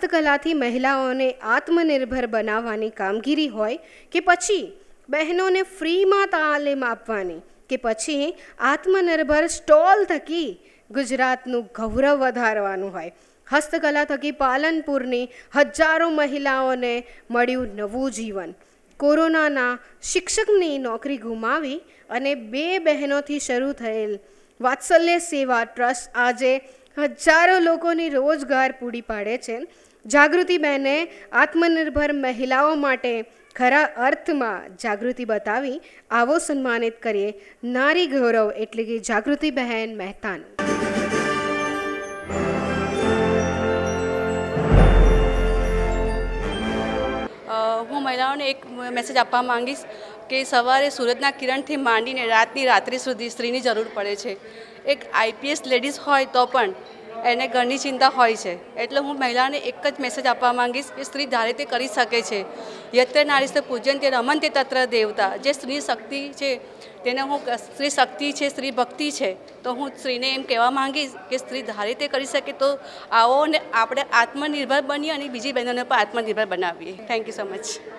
હસ્તકલાથી મહિલાઓને આત્મનિર્ભર બનાવવાની કામગીરી હોય કે પછી બહેનોને ફ્રીમાં તાલીમ આપવાની કે પછી આત્મનિર્ભર સ્ટોલ થકી ગુજરાતનું ગૌરવ વધારવાનું હોય હસ્તકલા થકી પાલનપુરની હજારો મહિલાઓને મળ્યું નવું જીવન કોરોનાના શિક્ષકની નોકરી ગુમાવી અને બે બહેનોથી શરૂ થયેલ વાત્સલ્ય સેવા ટ્રસ્ટ આજે હજારો લોકોની રોજગાર પૂરી પાડે છે જાગૃતિબહેને આત્મનિર્ભર મહિલાઓ માટે ખરા અર્થમાં જાગૃતિ બતાવી આવો સન્માનિત કરીએ નારી ગૌરવ એટલે કે જાગૃતિબહેન મહેતાનું મહિલાઓને એક મેસેજ આપવા માંગીશ કે સવારે સૂરજના કિરણથી માંડીને રાતની રાત્રિ સુધી સ્ત્રીની જરૂર પડે છે એક આઈપીએસ લેડીઝ હોય તો પણ એને ઘરની ચિંતા હોય છે એટલે હું મહિલાને એક જ મેસેજ આપવા માંગીશ કે સ્ત્રી ધારે તે કરી શકે છે યત્ર નારીસ્તે પૂજન તે રમન તે તત્ર દેવતા જે સ્ત્રી શક્તિ છે તેને હું સ્ત્રી શક્તિ છે સ્ત્રી ભક્તિ છે તો હું સ્ત્રીને એમ કહેવા માંગીશ કે સ્ત્રી ધારે તે કરી શકે તો આવો ને આપણે આત્મનિર્ભર બનીએ અને બીજી બહેનોને પણ આત્મનિર્ભર બનાવીએ થેન્ક યુ સો મચ